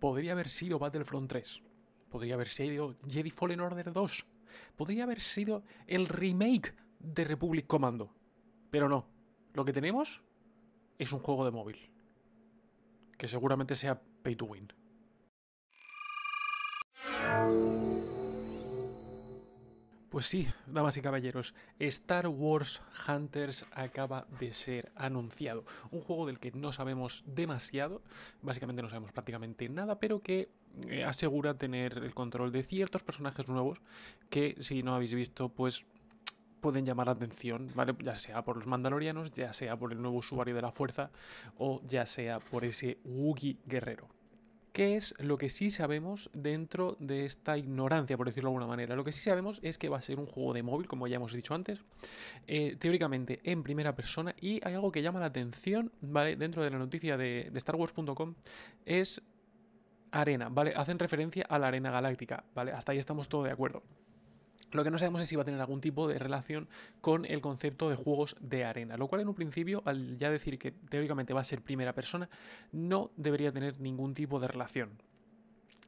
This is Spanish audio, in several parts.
Podría haber sido Battlefront 3. Podría haber sido Jedi Fallen Order 2. Podría haber sido el remake de Republic Commando. Pero no. Lo que tenemos es un juego de móvil. Que seguramente sea pay to win. Pues sí, damas y caballeros, Star Wars Hunters acaba de ser anunciado. Un juego del que no sabemos demasiado, básicamente no sabemos prácticamente nada, pero que eh, asegura tener el control de ciertos personajes nuevos que si no habéis visto, pues pueden llamar la atención, Ya sea por los mandalorianos, ya sea por el nuevo usuario de la fuerza o ya sea por ese Wookiee guerrero. ¿Qué es lo que sí sabemos dentro de esta ignorancia, por decirlo de alguna manera? Lo que sí sabemos es que va a ser un juego de móvil, como ya hemos dicho antes, eh, teóricamente en primera persona, y hay algo que llama la atención, ¿vale? Dentro de la noticia de, Star Wars.com es arena, ¿vale? Hacen referencia a la arena galáctica, ¿vale? Hasta ahí estamos todos de acuerdo. Lo que no sabemos es si va a tener algún tipo de relación con el concepto de juegos de arena, lo cual en un principio, al ya decir que teóricamente va a ser primera persona, no debería tener ningún tipo de relación.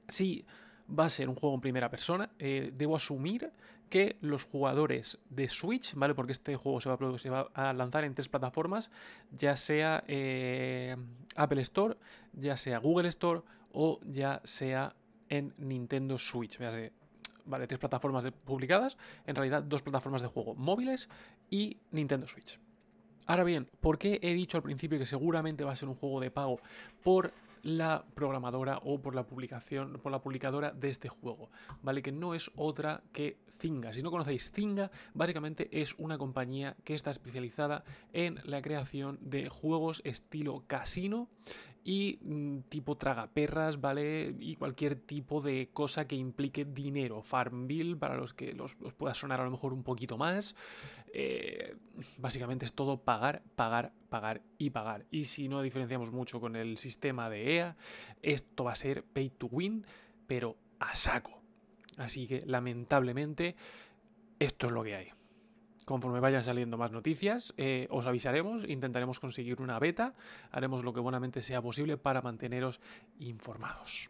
Si va a ser un juego en primera persona, eh, debo asumir que los jugadores de Switch, ¿vale? Porque este juego se va a, lanzar en tres plataformas, ya sea eh, Apple Store, ya sea Google Store o ya sea en Nintendo Switch vale, tres plataformas publicadas, en realidad dos plataformas de juego, móviles y Nintendo Switch. Ahora bien, ¿por qué he dicho al principio que seguramente va a ser un juego de pago? Por la programadora o por la publicación, por la publicadora de este juego, ¿vale? Que no es otra que Zynga. Si no conocéis Zynga, básicamente es una compañía que está especializada en la creación de juegos estilo casino y mm, tipo tragaperras, ¿vale? Y cualquier tipo de cosa que implique dinero. farm bill para los que los, pueda sonar a lo mejor un poquito más. Eh, básicamente es todo pagar, pagar, pagar y pagar. Y si no diferenciamos mucho con el sistema de EA, esto va a ser pay to win, pero a saco. Así que lamentablemente esto es lo que hay. Conforme vayan saliendo más noticias, eh, os avisaremos, intentaremos conseguir una beta, haremos lo que buenamente sea posible para manteneros informados.